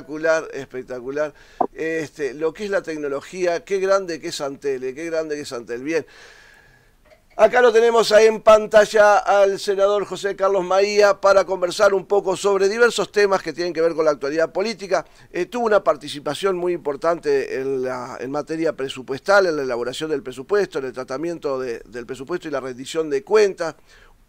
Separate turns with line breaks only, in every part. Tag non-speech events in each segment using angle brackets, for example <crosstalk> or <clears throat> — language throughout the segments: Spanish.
Espectacular, espectacular. Este, lo que es la tecnología, qué grande que es Antele, eh, qué grande que es Antel. Bien. Acá lo tenemos ahí en pantalla al senador José Carlos Maía para conversar un poco sobre diversos temas que tienen que ver con la actualidad política. Eh, tuvo una participación muy importante en, la, en, materia presupuestal, en la elaboración del presupuesto, en el tratamiento del presupuesto y la rendición de cuentas.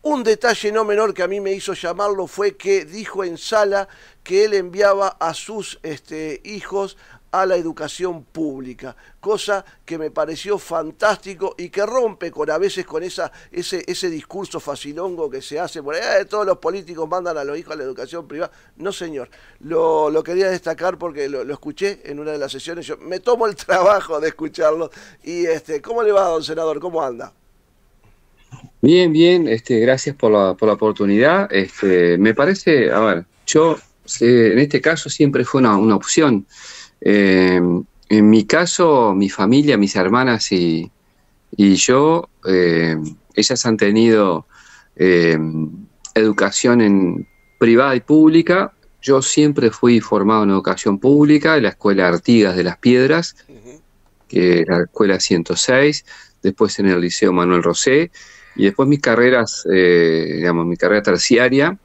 Un detalle no menor que a mí me hizo llamarlo fue que dijo en sala que él enviaba a sus este, hijos a la educación pública, cosa que me pareció fantástico y que rompe con a veces con ese, discurso facilongo que se hace por ahí, eh, todos los políticos mandan a los hijos a la educación privada. No, señor, lo, quería destacar porque lo, escuché en una de las sesiones, yo me tomo el <laughs> trabajo de escucharlo y este, ¿cómo le va, don senador? ¿Cómo anda?
Bien, bien, este, gracias por la, por la oportunidad. Este, me parece, a ver, yo eh, en este caso siempre fue una, una opción. Eh, en mi caso, mi familia, mis hermanas y, yo, eh, ellas han tenido educación en privada y pública. Yo siempre fui formado en educación pública, en la Escuela Artigas de las Piedras, que era la Escuela 106, después en el Liceo Manuel Rosé y después mis carreras, eh, digamos, mi carrera terciaria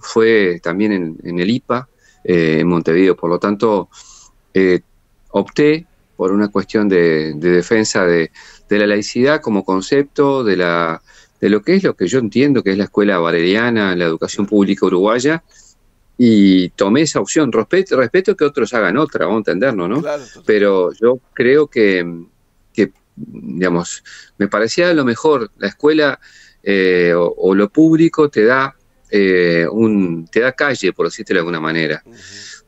fue también en, el IPA, eh, en Montevideo. Por lo tanto, eh, opté por una cuestión de, defensa de, la laicidad como concepto, de, la, de lo que es lo que yo entiendo que es la escuela valeriana, la educación pública uruguaya, y tomé esa opción. Respeto, que otros hagan otra, vamos a entenderlo, ¿no? Pero yo creo que digamos, me parecía lo mejor, la escuela eh, o, lo público te da, eh, un, te da calle, por decirte de alguna manera,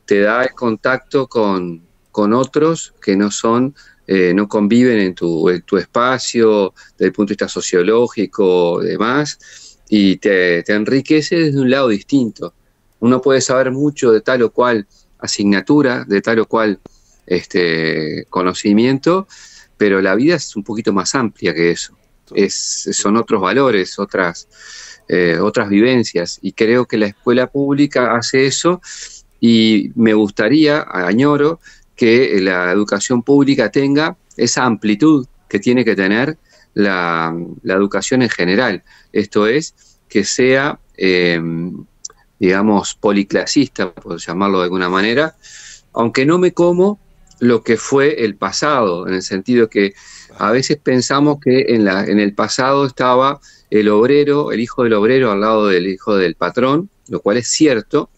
te da el contacto con, otros que no son eh, no conviven en tu, espacio, desde el punto de vista sociológico, demás, y te, te, enriquece desde un lado distinto. Uno puede saber mucho de tal o cual asignatura, de tal o cual este, conocimiento, pero la vida es un poquito más amplia que eso. son otros valores, otras, eh, otras vivencias. Y creo que la escuela pública hace eso y me gustaría, añoro, que la educación pública tenga esa amplitud que tiene que tener la, educación en general. Esto es, que sea, em, digamos, policlasista, por llamarlo de alguna manera, aunque no me como lo que fue el pasado, en el sentido que a veces pensamos que en, la, en el pasado estaba el obrero, el hijo del obrero al lado del hijo del patrón, lo cual es cierto,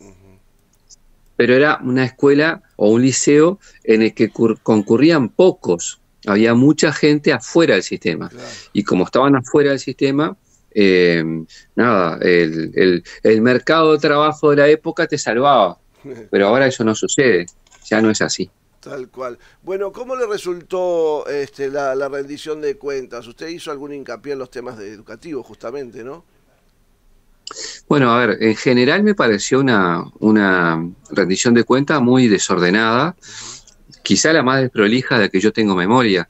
pero era una escuela o un liceo en el que concurrían pocos, había mucha gente afuera del sistema. Y como estaban afuera del sistema, eh, nada, el, mercado de trabajo de la época te salvaba, <laughs> pero ahora eso no sucede, ya no es así.
Tal cual. Bueno, ¿cómo le resultó este, la, rendición de cuentas? Usted hizo algún hincapié en los temas educativos, justamente, ¿no?
Bueno, a ver, en general me pareció una, una rendición de cuentas muy desordenada, quizá la más desprolija de que yo tengo memoria.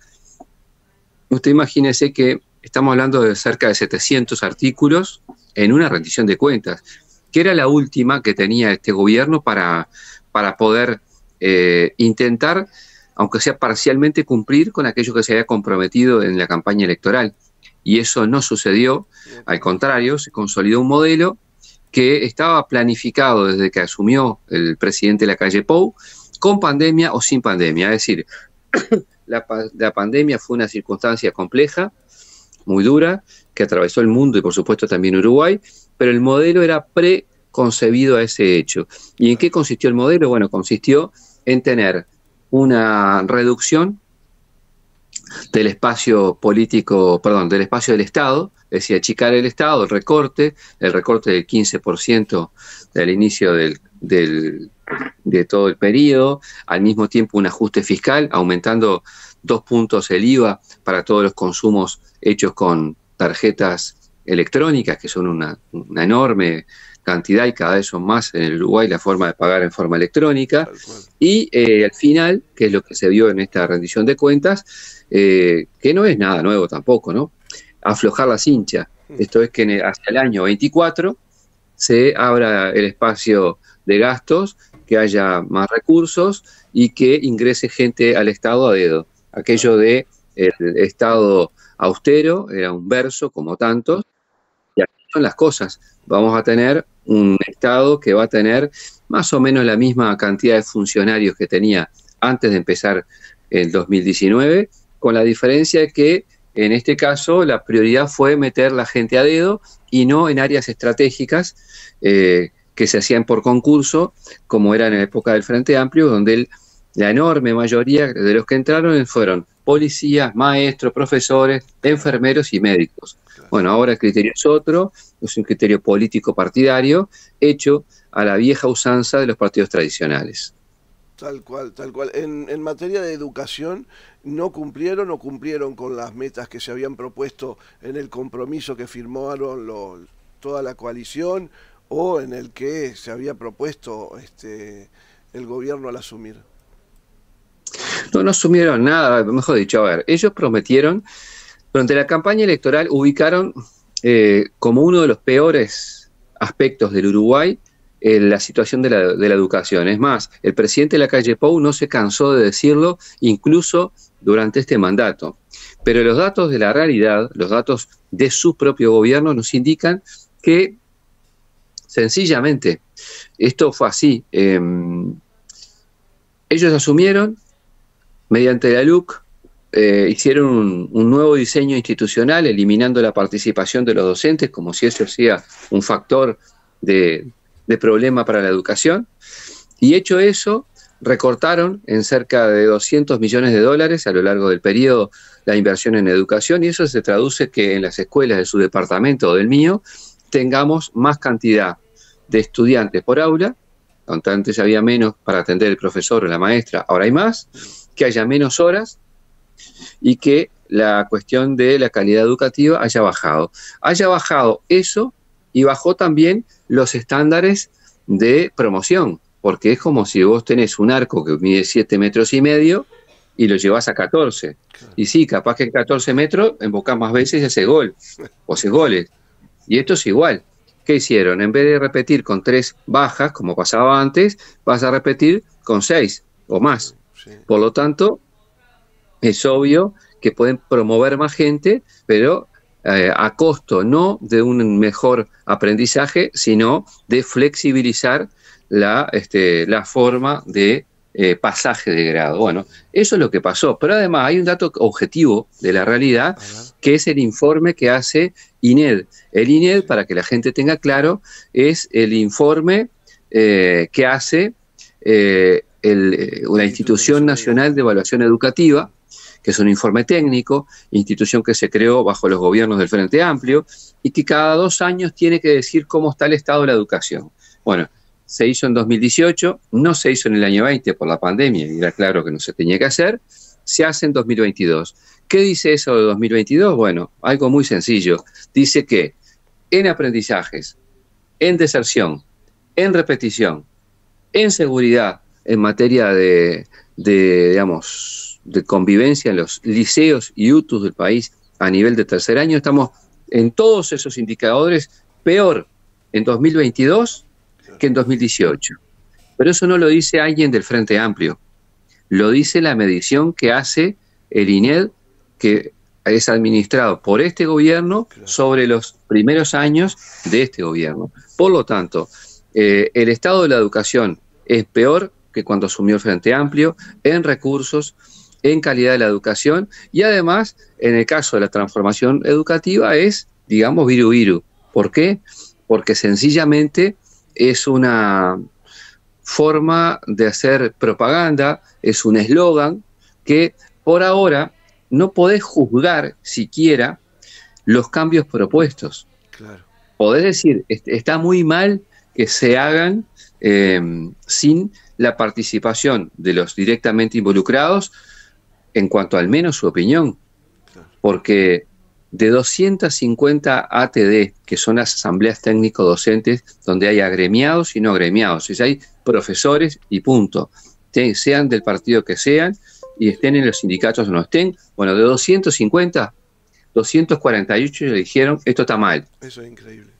Usted imagínese que estamos hablando de cerca de 700 artículos en una rendición de cuentas, que era la última que tenía este gobierno para, para poder eh, intentar, aunque sea parcialmente, cumplir con aquello que se había comprometido en la campaña electoral. Y eso no sucedió, al contrario, se consolidó un modelo que estaba planificado desde que asumió el presidente de la calle Pou, con pandemia o sin pandemia. Es decir, <coughs> la, la pandemia fue una circunstancia compleja, muy dura, que atravesó el mundo y por supuesto también Uruguay, pero el modelo era preconcebido a ese hecho. ¿Y en qué consistió el modelo? Bueno, consistió en tener una reducción del espacio político, perdón, del espacio del Estado, es decir, achicar el Estado, el recorte, el recorte del 15% del inicio del, de todo el periodo, al mismo tiempo un ajuste fiscal, aumentando dos puntos el IVA para todos los consumos hechos con tarjetas electrónicas, que son una enorme cantidad y cada vez son más en el Uruguay la forma de pagar en forma electrónica. Y eh, al final, que es lo que se vio en esta rendición de cuentas, eh, que no es nada nuevo tampoco, ¿no? Aflojar la cincha mm. Esto es que hacia el año 24 se abra el espacio de gastos, que haya más recursos y que ingrese gente al Estado a dedo. Aquello de el Estado austero, era un verso como tantos, las cosas. Vamos a tener un Estado que va a tener más o menos la misma cantidad de funcionarios que tenía antes de empezar el 2019, con la diferencia de que en este caso la prioridad fue meter la gente a dedo y no en áreas estratégicas eh, que se hacían por concurso, como era en la época del Frente Amplio, donde la enorme mayoría de los que entraron fueron policías, maestros, profesores, enfermeros y médicos. Bueno, ahora el criterio es otro, es un criterio político partidario hecho a la vieja usanza de los partidos tradicionales.
Tal cual, tal cual. En, materia de educación, ¿no cumplieron o cumplieron con las metas que se habían propuesto en el compromiso que firmaron toda la coalición o en el que se había propuesto este, el gobierno al asumir?
No, no asumieron nada, mejor dicho, a ver, ellos prometieron, durante la campaña electoral ubicaron eh, como uno de los peores aspectos del Uruguay eh, la situación de la, educación. Es más, el presidente de la calle Pou no se cansó de decirlo, incluso durante este mandato. Pero los datos de la realidad, los datos de su propio gobierno, nos indican que sencillamente esto fue así. Em, ellos asumieron, Mediante la LUC eh, hicieron un, nuevo diseño institucional, eliminando la participación de los docentes, como si eso sea un factor de, problema para la educación. Y hecho eso, recortaron en cerca de 200 millones de dólares a lo largo del periodo la inversión en educación y eso se traduce que en las escuelas de su departamento o del mío tengamos más cantidad de estudiantes por aula, antes había menos para atender el profesor o la maestra, ahora hay más, que haya menos horas y que la cuestión de la calidad educativa haya bajado. Haya bajado eso y bajó también los estándares de promoción, porque es como si vos tenés un arco que mide 7 metros y medio y lo llevas a 14. Y sí, capaz que en 14 metros embocás más veces y gol, <laughs> o seis goles. Y esto es igual. ¿Qué hicieron? En vez de repetir con tres bajas, como pasaba antes, vas a repetir con seis o más. Por lo tanto, es obvio que pueden promover más gente, pero eh, a costo no de un mejor aprendizaje, sino de flexibilizar la, este, la forma de eh, pasaje de grado. Bueno, eso es lo que pasó. Pero además hay un dato objetivo de la realidad, que es el informe que hace INED. El INED, para que la gente tenga claro, es el informe eh, que hace eh, eh, una institución nacional de evaluación educativa, que es un informe técnico, institución que se creó bajo los gobiernos del Frente Amplio y que cada dos años tiene que decir cómo está el estado de la educación. Bueno, se hizo en 2018, no se hizo en el año 20 por la pandemia, y era claro que no se tenía que hacer, se hace en 2022. ¿Qué dice eso de 2022? Bueno, algo muy sencillo. Dice que en aprendizajes, en deserción, en repetición, en seguridad en materia de, de, digamos, de convivencia en los liceos y UTUS del país a nivel de tercer año. Estamos en todos esos indicadores peor en 2022 que en 2018. Pero eso no lo dice alguien del Frente Amplio, lo dice la medición que hace el INED, que es administrado por este gobierno sobre los primeros años de este gobierno. Por lo tanto, eh, el estado de la educación es peor que cuando asumió el Frente Amplio, en recursos, en calidad de la educación y además, en el caso de la transformación educativa, es, digamos, viru viru. ¿Por qué? Porque sencillamente es una forma de hacer propaganda, es un eslogan que por ahora no podés juzgar siquiera los cambios propuestos. Claro. Podés decir, está muy mal que se hagan eh, sin la participación de los directamente involucrados en cuanto al menos su opinión. Porque de 250 ATD, que son las asambleas técnico-docentes, donde hay agremiados y no agremiados, es hay profesores y punto, sean del partido que sean y estén en los sindicatos o no estén, bueno, de 250, 248 dijeron esto está mal.
Eso es increíble.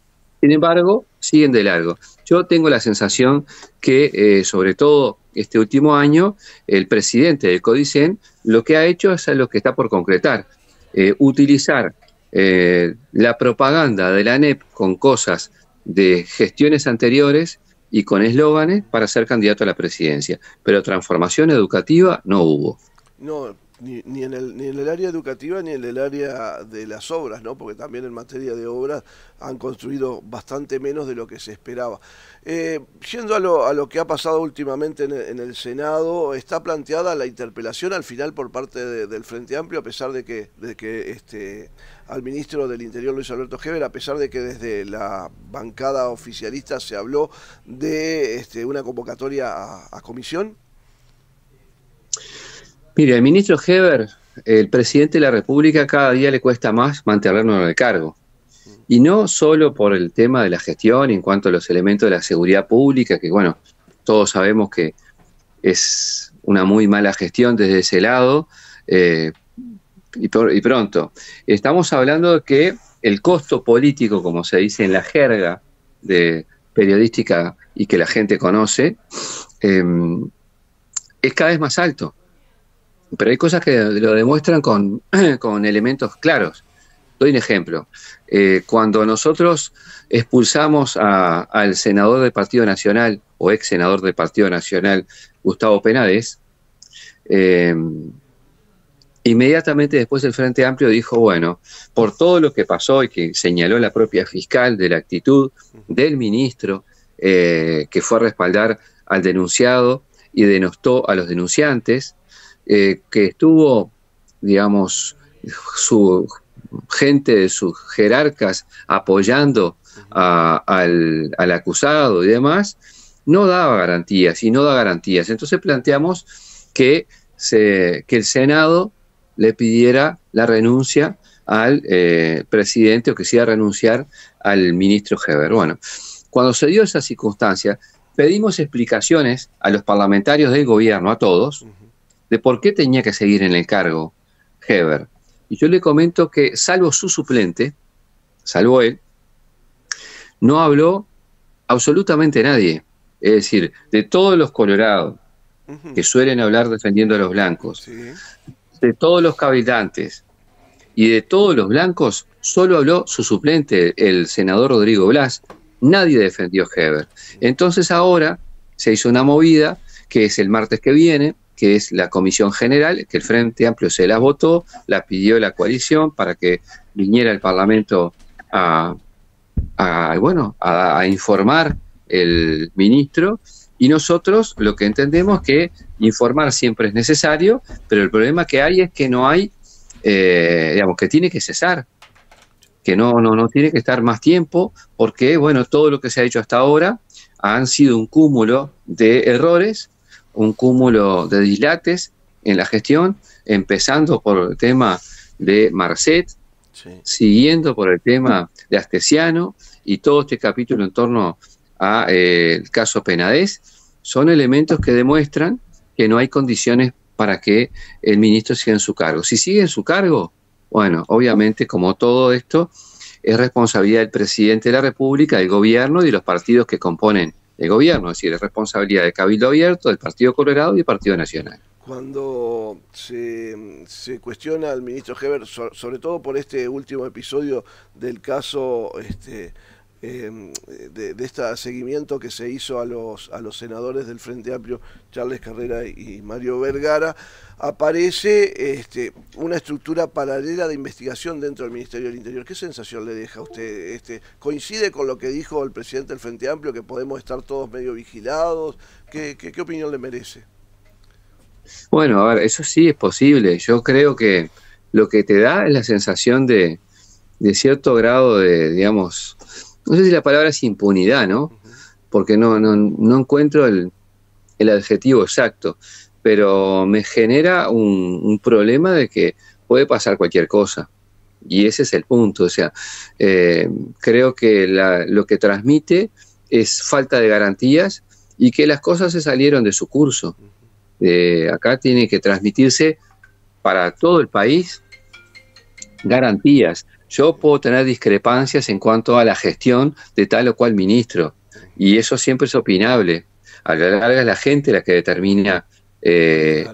Sin embargo, siguen de largo. Yo tengo la sensación que, eh, sobre todo este último año, el presidente del CODICEN lo que ha hecho es lo que está por concretar, eh, utilizar eh, la propaganda de la ANEP con cosas de gestiones anteriores y con eslóganes para ser candidato a la presidencia. Pero transformación educativa no hubo.
No, ni, en el, ni en el área educativa ni en el área de las obras, ¿no? porque también en materia de obras han construido bastante menos de lo que se esperaba. Eh, yendo a lo, a lo que ha pasado últimamente en el, Senado, está planteada la interpelación al final por parte del Frente Amplio, a pesar de que, de que este, al ministro del Interior, Luis Alberto Heber, a pesar de que desde la bancada oficialista se habló de este, una convocatoria a comisión
Mire, el ministro Heber, el presidente de la República, cada día le cuesta más mantenernos en el cargo. Y no solo por el tema de la gestión en cuanto a los elementos de la seguridad pública, que bueno, todos sabemos que es una muy mala gestión desde ese lado, eh, y, pronto. Estamos hablando de que el costo político, como se dice en la jerga de periodística y que la gente conoce, eh, es cada vez más alto. Pero hay cosas que lo demuestran con, <clears throat> elementos claros. Doy un ejemplo. Eh, cuando nosotros expulsamos al senador del Partido Nacional o ex senador del Partido Nacional, Gustavo Penades, eh, inmediatamente después el Frente Amplio dijo, bueno, por todo lo que pasó y que señaló la propia fiscal de la actitud del ministro eh, que fue a respaldar al denunciado y denostó a los denunciantes, eh, que estuvo, digamos, su gente, sus jerarcas apoyando al, acusado y demás, no daba garantías y no da garantías. Entonces planteamos que, el Senado le pidiera la renuncia al eh, presidente o que renunciar al ministro Heber. Bueno, cuando se dio esa circunstancia, pedimos explicaciones a los parlamentarios del gobierno, a todos, de por qué tenía que seguir en el cargo Heber. Y yo le comento que, salvo su suplente, salvo él, no habló absolutamente nadie. Es decir, de todos los colorados que suelen hablar defendiendo a los blancos, de todos los cabildantes y de todos los blancos, solo habló su suplente, el senador Rodrigo Blas. Nadie defendió a Heber. Entonces ahora se hizo una movida que es el martes que viene, que es la Comisión General, que el Frente Amplio se la votó, la pidió la coalición para que viniera el Parlamento a, bueno, a, informar el ministro. Y nosotros lo que entendemos que informar siempre es necesario, pero el problema que hay es que no hay, eh, digamos, que tiene que cesar, que no, no, no tiene que estar más tiempo, porque, bueno, todo lo que se ha hecho hasta ahora han sido un cúmulo de errores un cúmulo de dislates en la gestión, empezando por el tema de Marcet, siguiendo por el tema de Astesiano y todo este capítulo en torno al eh, el caso Penades, son elementos que demuestran que no hay condiciones para que el ministro siga en su cargo. Si sigue en su cargo, bueno, obviamente como todo esto es responsabilidad del presidente de la República, del gobierno y de los partidos que componen gobierno, es decir, es responsabilidad del Cabildo Abierto, del Partido Colorado y del Partido Nacional.
Cuando se, cuestiona al ministro Heber, sobre todo por este último episodio del caso este, Em, de, este seguimiento que se hizo a los, a los senadores del Frente Amplio, Charles Carrera y Mario Vergara, aparece este, una estructura paralela de investigación dentro del Ministerio del Interior. ¿Qué sensación le deja a usted? Este, ¿Coincide con lo que dijo el presidente del Frente Amplio, que podemos estar todos medio vigilados? ¿Qué, qué, opinión le merece?
Bueno, a ver, eso sí es posible. Yo creo que lo que te da es la sensación de, de cierto grado de, digamos, no sé si la palabra es impunidad, ¿no? Porque no, no, encuentro el, adjetivo exacto, pero me genera un, problema de que puede pasar cualquier cosa. Y ese es el punto, o sea, eh, creo que lo que transmite es falta de garantías y que las cosas se salieron de su curso. Eh, acá tiene que transmitirse para todo el país garantías, yo puedo tener discrepancias en cuanto a la gestión de tal o cual ministro, y eso siempre es opinable. A la larga es la gente la que determina eh,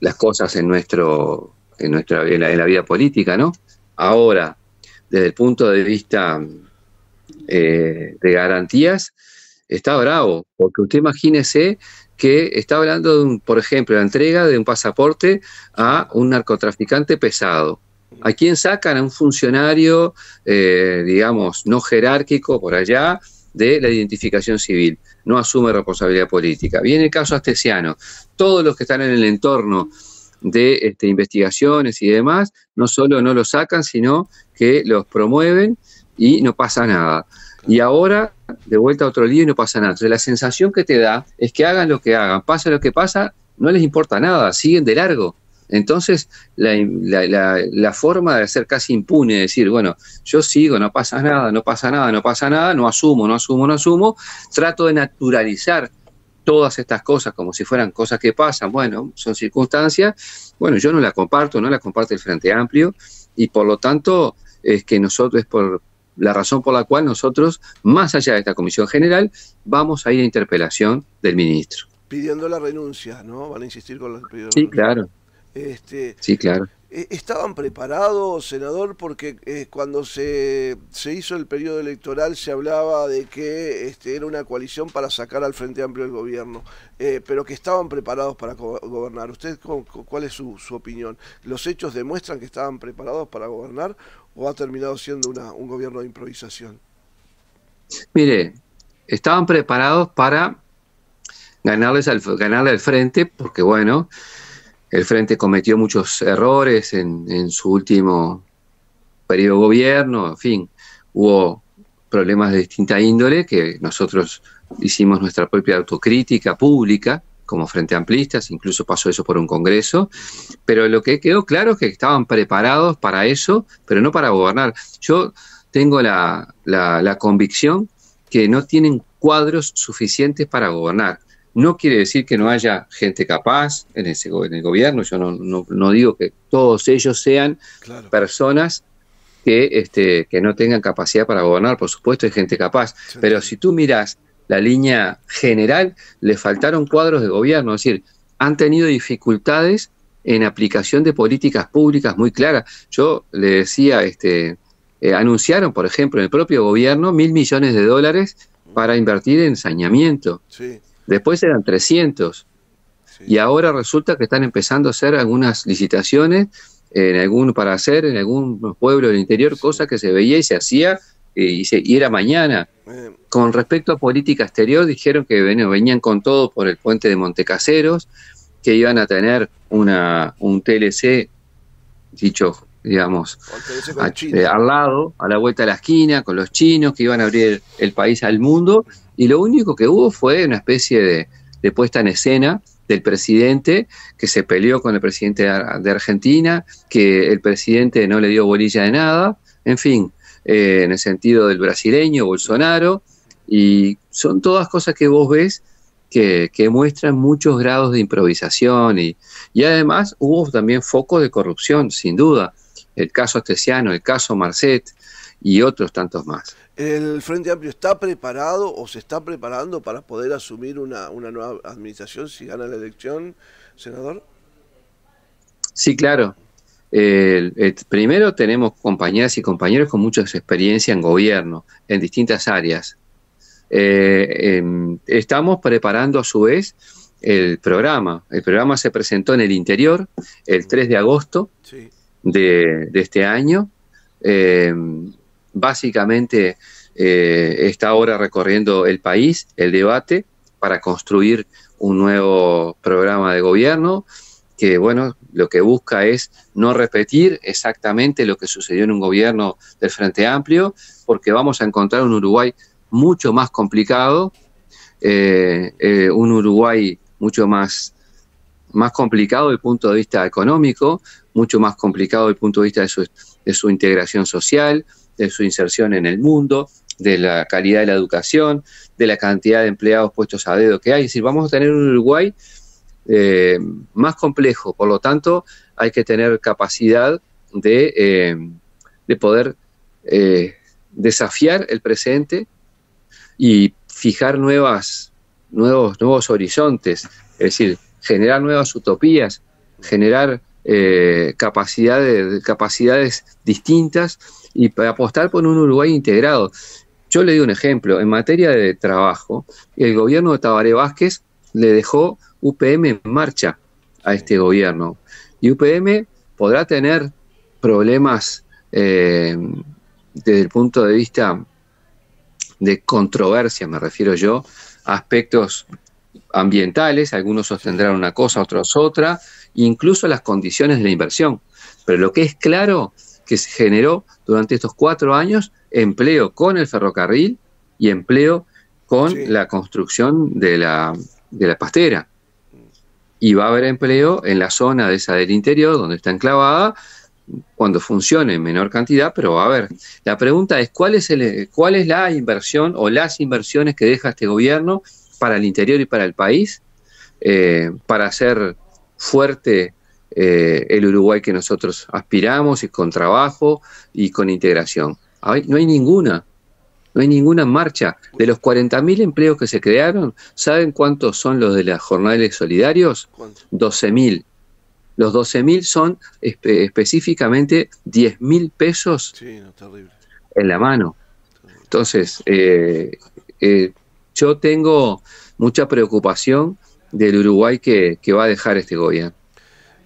las cosas en nuestro en nuestra la, vida política, ¿no? Ahora, desde el punto de vista eh, de garantías, está bravo, porque usted imagínese que está hablando, de un, por ejemplo, la entrega de un pasaporte a un narcotraficante pesado. ¿A quién sacan? A un funcionario, eh, digamos, no jerárquico por allá de la identificación civil. No asume responsabilidad política. Viene el caso Astesiano. Todos los que están en el entorno de este, investigaciones y demás, no solo no los sacan, sino que los promueven y no pasa nada. Y ahora, de vuelta a otro lío y no pasa nada. Entonces, la sensación que te da es que hagan lo que hagan, pasa lo que pasa, no les importa nada, siguen de largo. Entonces, la, forma de hacer casi impune, decir, bueno, yo sigo, no pasa nada, no pasa nada, no pasa nada, no asumo, no asumo, no asumo, trato de naturalizar todas estas cosas como si fueran cosas que pasan, bueno, son circunstancias, bueno, yo no la comparto, no la comparte el Frente Amplio y por lo tanto es que nosotros, es por la razón por la cual nosotros, más allá de esta comisión general, vamos a ir a interpelación del ministro.
Pidiendo la renuncia, ¿no? Van a insistir con la Sí, claro. Este, sí, claro. E, ¿Estaban preparados, senador? Porque eh, cuando se, hizo el periodo electoral se hablaba de que este, era una coalición para sacar al Frente Amplio el gobierno, eh, pero que estaban preparados para gobernar. ¿Usted cuál es su, opinión? ¿Los hechos demuestran que estaban preparados para gobernar o ha terminado siendo una, un gobierno de
improvisación? Mire, estaban preparados para ganarles al, ganarle al Frente, porque bueno, el Frente cometió muchos errores en, su último periodo de gobierno, en fin, hubo problemas de distinta índole que nosotros hicimos nuestra propia autocrítica pública como Frente Amplistas, incluso pasó eso por un congreso, pero lo que quedó claro es que estaban preparados para eso, pero no para gobernar. Yo tengo la, la convicción que no tienen cuadros suficientes para gobernar. No quiere decir que no haya gente capaz en, ese, el gobierno, yo no, digo que todos ellos sean personas que, este, que no tengan capacidad para gobernar, por supuesto hay gente capaz, pero si tú miras la línea general, le faltaron cuadros de gobierno, es decir, han tenido dificultades en aplicación de políticas públicas muy claras. Yo le decía, este, eh, anunciaron, por ejemplo, en el propio gobierno mil millones de dólares para invertir en saneamiento. Sí. Después eran 300. Y ahora resulta que están empezando a hacer algunas licitaciones en algún, para hacer en algún pueblo del interior, cosas cosa que se veía y se hacía eh, y, se, y era mañana. Con respecto a política exterior, dijeron que venían con todo por el puente de Montecaseros, que iban a tener una, un TLC, dicho digamos, eh, al lado, a la vuelta de la esquina, con los chinos que iban a abrir el país al mundo, y lo único que hubo fue una especie de, puesta en escena del presidente que se peleó con el presidente de Argentina, que el presidente no le dio bolilla de nada, en fin, eh, en el sentido del brasileño, Bolsonaro, y son todas cosas que vos ves que, que, muestran muchos grados de improvisación y, y además hubo también focos de corrupción, sin duda el caso Astesiano, el caso Marcet y otros tantos más.
¿El Frente Amplio está preparado o se está preparando para poder asumir una, nueva administración si gana la elección, senador?
Sí, claro. primero tenemos compañeras y compañeros con mucha experiencia en gobierno, en distintas áreas. Eh, em, estamos preparando a su vez el programa. El programa se presentó en el interior el 3 de agosto. Sí de, este año. Eh, básicamente eh, está ahora recorriendo el país, el debate, para construir un nuevo programa de gobierno que, bueno, lo que busca es no repetir exactamente lo que sucedió en un gobierno del Frente Amplio, porque vamos a encontrar un Uruguay mucho más complicado, eh, un Uruguay mucho más más complicado desde el punto de vista económico, mucho más complicado desde el punto de vista de su, integración social, de su inserción en el mundo, de la calidad de la educación, de la cantidad de empleados puestos a dedo que hay. Es decir, vamos a tener un Uruguay eh, más complejo, por lo tanto hay que tener capacidad de, eh, de poder eh, desafiar el presente y fijar nuevas, nuevos, nuevos horizontes. Es decir, generar nuevas utopías, generar eh, capacidades, capacidades distintas y apostar por un Uruguay integrado. Yo le doy un ejemplo, en materia de trabajo, el gobierno de Tabaré Vázquez le dejó UPM en marcha a este gobierno. Y UPM podrá tener problemas eh, desde el punto de vista de controversia, me refiero yo, aspectos ambientales, algunos sostendrán una cosa, otros otra, incluso las condiciones de la inversión. Pero lo que es claro que se generó durante estos cuatro años empleo con el ferrocarril y empleo con la construcción de la, de la pastera. Y va a haber empleo en la zona de esa del interior, donde está enclavada, cuando funcione en menor cantidad, pero va a haber. La pregunta es, ¿cuál es, el, cuál es la inversión o las inversiones que deja este gobierno? para el interior y para el país, eh, para hacer fuerte eh, el Uruguay que nosotros aspiramos y con trabajo y con integración. no hay ninguna, no hay ninguna marcha. De los 40.000 empleos que se crearon, ¿saben cuántos son los de las jornales solidarios? 12.000. Los 12.000 son específicamente 10.000 pesos en la mano. Entonces, eh, eh yo tengo mucha preocupación del Uruguay que, va a dejar este gobierno.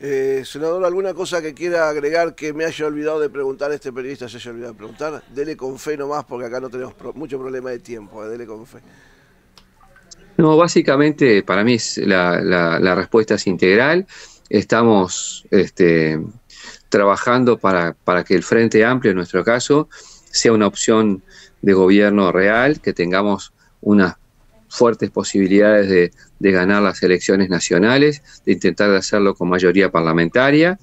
Eh, senador, ¿alguna cosa que quiera agregar que me haya olvidado de preguntar, este periodista se haya olvidado de preguntar? Dele con fe nomás porque acá no tenemos mucho problema de tiempo, eh, dele con fe.
No, básicamente para mí la, respuesta es integral. Estamos este, trabajando para que el Frente Amplio, en nuestro caso, sea una opción de gobierno real, que tengamos unas fuertes posibilidades de, ganar las elecciones nacionales, de intentar hacerlo con mayoría parlamentaria,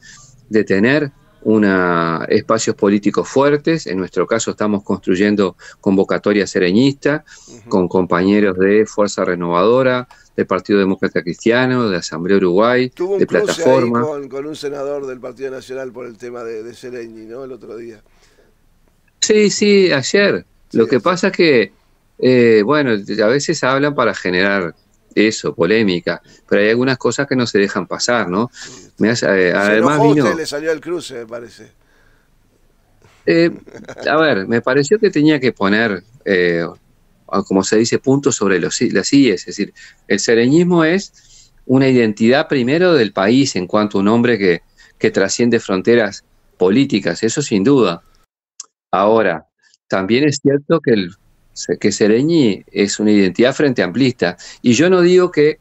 de tener una, espacios políticos fuertes. En nuestro caso estamos construyendo convocatoria sereñista con compañeros de Fuerza Renovadora, del Partido Demócrata Cristiano, de Asamblea Uruguay, de Plataforma.
Ahí con, un senador del Partido Nacional por el tema de, de Sereñi, ¿no? El otro día.
Sí, sí, ayer. Lo que pasa es que eh, bueno, a veces hablan para generar eso, polémica, pero hay algunas cosas que no se dejan pasar, ¿no? Eh, le
salió el cruce, me parece.
Eh, a ver, me pareció que tenía que poner, como se dice, puntos sobre los, las i, es decir, el sereñismo es una identidad primero del país en cuanto a un hombre que trasciende fronteras políticas, eso sin duda. Ahora, también es cierto que el, que Sereñi es una identidad frente amplista. Y yo no digo que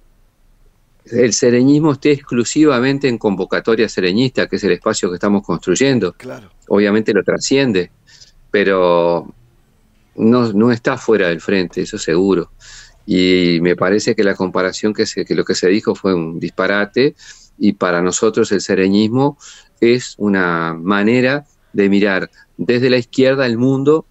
el sereñismo esté exclusivamente en convocatoria sereñista, que es el espacio que estamos construyendo. Claro. Obviamente lo trasciende, pero no, está fuera del frente, eso seguro. Y me parece que la comparación que, se, que lo que se dijo fue un disparate y para nosotros el sereñismo es una manera de mirar desde la izquierda el mundo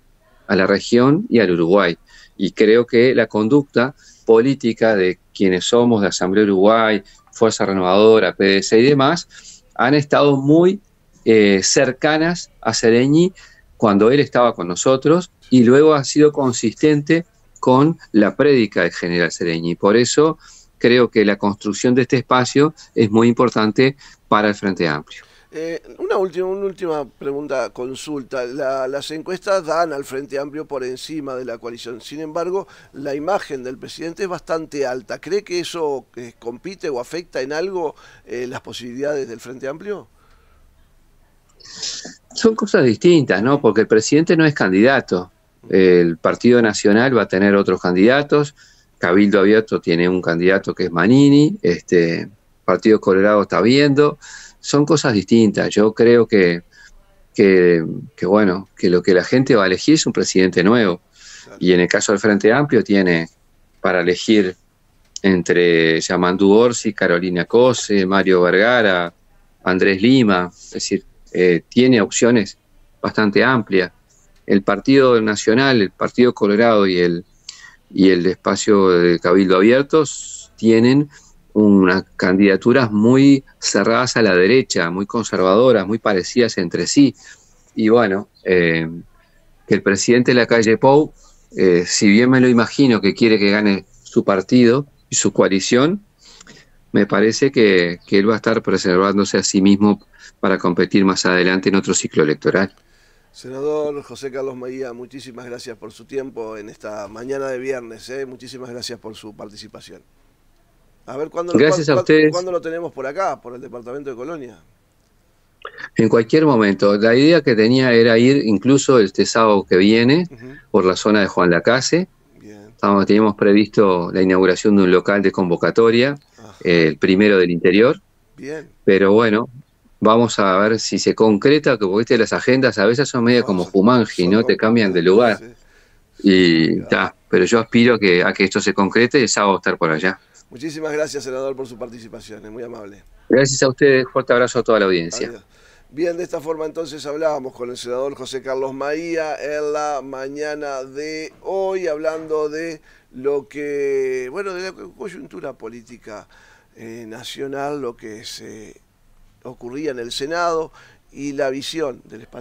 a la región y al Uruguay. Y creo que la conducta política de quienes somos, de Asamblea Uruguay, Fuerza Renovadora, PDC y demás, han estado muy eh, cercanas a Sereñi cuando él estaba con nosotros y luego ha sido consistente con la prédica del general Sereñi. Por eso creo que la construcción de este espacio es muy importante para el Frente Amplio.
Eh, una, última, una última pregunta, consulta. las encuestas dan al Frente Amplio por encima de la coalición. Sin embargo, la imagen del presidente es bastante alta. ¿Cree que eso eh, compite o afecta en algo eh, las posibilidades del Frente Amplio?
Son cosas distintas, ¿no? Porque el presidente no es candidato. El Partido Nacional va a tener otros candidatos. Cabildo Abierto tiene un candidato que es Manini. Este Partido Colorado está viendo son cosas distintas. Yo creo que, que, bueno, que lo que la gente va a elegir es un presidente nuevo. Y en el caso del Frente Amplio tiene para elegir entre Yamandú Orsi, Carolina Cose, Mario Vergara, Andrés Lima, es decir, eh, tiene opciones bastante amplias. El Partido Nacional, el Partido Colorado y el, y el espacio de Cabildo Abiertos tienen unas candidaturas muy cerradas a la derecha, muy conservadoras, muy parecidas entre sí. Y bueno, eh, que el presidente de la calle Pau eh, si bien me lo imagino que quiere que gane su partido y su coalición, me parece que, él va a estar preservándose a sí mismo para competir más adelante en otro ciclo electoral.
Senador José Carlos Maía, muchísimas gracias por su tiempo en esta mañana de viernes. ¿eh? Muchísimas gracias por su participación. A ver, ¿cuándo, Gracias a ustedes. ¿cuándo lo tenemos por acá, por el departamento de Colonia?
En cualquier momento. La idea que tenía era ir incluso el este sábado que viene por la zona de Juan Lacase. Estamos, teníamos previsto la inauguración de un local de convocatoria, eh, el primero del interior. Pero bueno, vamos a ver si se concreta, que porque las agendas a veces son medio como Jumanji, ¿no? Te cambian de lugar. Y ya pero yo aspiro que, a que esto se concrete y sábado estar por allá. Muchísimas
gracias, senador, por su participación, es muy amable.
Gracias a ustedes, fuerte abrazo a toda la audiencia.
Bien, de esta forma entonces hablábamos con el senador José Carlos Maía en la mañana de hoy, hablando de lo que, bueno, de la coyuntura política eh, nacional, lo que se ocurría en el Senado y la visión del espacio.